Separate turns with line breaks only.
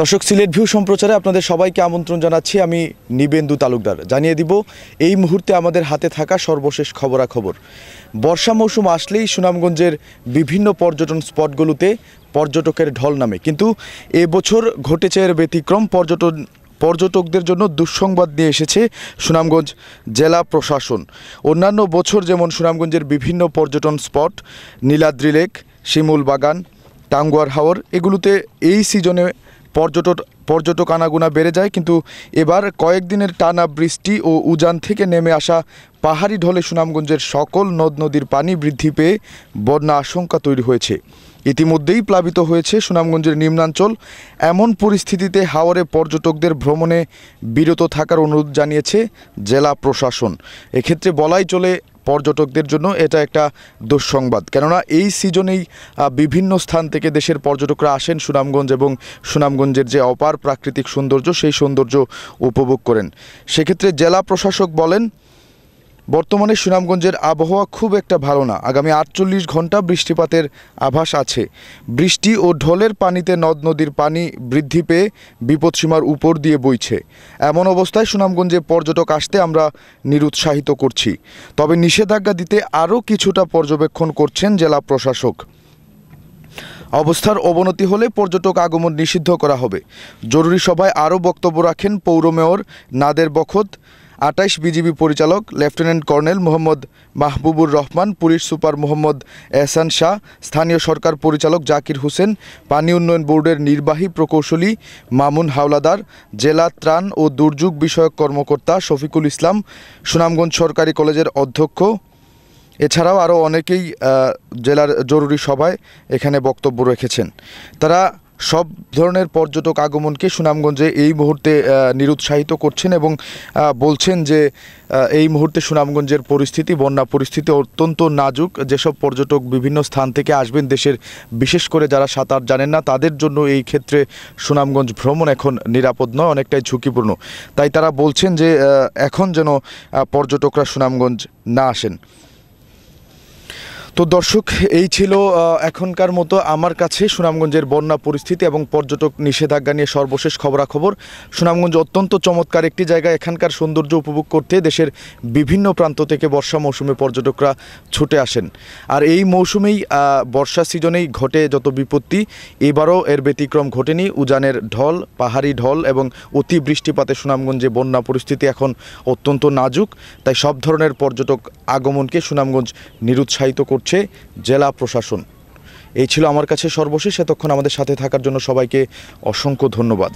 দর্শক সিলেট ভিউ সম্প্রচারে আপনাদের সবাইকে আমন্ত্রণ জানাচ্ছি আমি নিবেন্দু তালুকদার জানিয়ে দিব এই মুহূর্তে আমাদের হাতে থাকা সর্বশেষ খবরাখবর বর্ষা মৌসুম আসলেই সুনামগঞ্জের বিভিন্ন পর্যটন স্পটগুলোতে পর্যটকের ঢল নামে কিন্তু এবছর ঘটেছে এর ব্যতিক্রম পর্যটন পর্যটকদের জন্য দুঃসংবাদ নিয়ে এসেছে সুনামগঞ্জ জেলা প্রশাসন অন্যান্য বছর যেমন সুনামগঞ্জের বিভিন্ন পর্যটন স্পট নীলাদ্রি লেক শিমুল বাগান টাঙ্গুয়ার হাওর এগুলোতে এই সিজনে পর্যটক পর্যটক আনাগুনা বেড়ে যায় কিন্তু এবার কয়েকদিনের টানা বৃষ্টি ও উজান থেকে নেমে আসা পাহাড়ি ঢলে সুনামগঞ্জের সকল নদ নদীর পানি বৃদ্ধি পেয়ে বন্যা আশঙ্কা তৈরি হয়েছে ইতিমধ্যেই প্লাবিত হয়েছে সুনামগঞ্জের নিম্নাঞ্চল এমন পরিস্থিতিতে হাওরে পর্যটকদের ভ্রমণে বিরত থাকার অনুরোধ জানিয়েছে জেলা প্রশাসন এক্ষেত্রে বলাই চলে পর্যটকদের জন্য এটা একটা দুঃসংবাদ কেননা এই সিজনেই বিভিন্ন স্থান থেকে দেশের পর্যটকরা আসেন সুনামগঞ্জ এবং সুনামগঞ্জের যে অপার প্রাকৃতিক সৌন্দর্য সেই সৌন্দর্য উপভোগ করেন সেক্ষেত্রে জেলা প্রশাসক বলেন বর্তমানে সুনামগঞ্জের আবহাওয়া খুব একটা ভালো না আগামী আটচল্লিশ ঘন্টা বৃষ্টিপাতের আভাস আছে বৃষ্টি ও ঢলের পানিতে নদ নদীর পানি বৃদ্ধি পেয়ে বিপদসীমার উপর দিয়ে বইছে এমন অবস্থায় সুনামগঞ্জে পর্যটক আসতে আমরা নিরুৎসাহিত করছি তবে নিষেধাজ্ঞা দিতে আরও কিছুটা পর্যবেক্ষণ করছেন জেলা প্রশাসক অবস্থার অবনতি হলে পর্যটক আগমন নিষিদ্ধ করা হবে জরুরি সভায় আরও বক্তব্য রাখেন পৌর মেয়র নাদের বখত আটাইশ বিজিবি পরিচালক lieutenant colonel Mohammad Mahbubur Rahman police super Mohammad Ehsan Shah স্থানীয় সরকার পরিচালক জাকির হোসেন পানি উন্নয়ন বোর্ডের নির্বাহী প্রকৌশলী মামুন হাওলাদার জেলা ত্রাণ ও দুর্যোগ বিষয়ক কর্মকর্তা শফিকুল ইসলাম সুনামগঞ্জ সরকারি কলেজের অধ্যক্ষ এছাড়াও আরও অনেকেই জেলার জরুরি সভায় এখানে বক্তব্য রেখেছেন তারা সব ধরনের পর্যটক আগমনকে সুনামগঞ্জে এই মুহূর্তে নিরুৎসাহিত করছেন এবং বলছেন যে এই মুহূর্তে সুনামগঞ্জের পরিস্থিতি বন্যা পরিস্থিতি অত্যন্ত নাজুক যেসব পর্যটক বিভিন্ন স্থান থেকে আসবেন দেশের বিশেষ করে যারা সাঁতার জানেন না তাদের জন্য এই ক্ষেত্রে সুনামগঞ্জ ভ্রমণ এখন নিরাপদ নয় অনেকটাই ঝুঁকিপূর্ণ তাই তারা বলছেন যে এখন যেন পর্যটকরা সুনামগঞ্জ না আসেন তো দর্শক এই ছিল এখনকার মতো আমার কাছে সুনামগঞ্জের বন্যা পরিস্থিতি এবং পর্যটক নিষেধাজ্ঞা নিয়ে সর্বশেষ খবরাখবর সুনামগঞ্জ অত্যন্ত চমৎকার একটি জায়গা এখানকার সৌন্দর্য উপভোগ করতে দেশের বিভিন্ন প্রান্ত থেকে বর্ষা মৌসুমে পর্যটকরা ছুটে আসেন আর এই মৌসুমেই বর্ষা সিজনেই ঘটে যত বিপত্তি এবারও এর ব্যতিক্রম ঘটেনি উজানের ঢল পাহাড়ি ঢল এবং অতি বৃষ্টিপাতে সুনামগঞ্জে বন্যা পরিস্থিতি এখন অত্যন্ত নাজুক তাই সব ধরনের পর্যটক আগমনকে সুনামগঞ্জ নিরুৎসাহিত করছে করছে জেলা প্রশাসন এই ছিল আমার কাছে সর্বশেষ এতক্ষণ আমাদের সাথে থাকার জন্য সবাইকে অসংখ্য ধন্যবাদ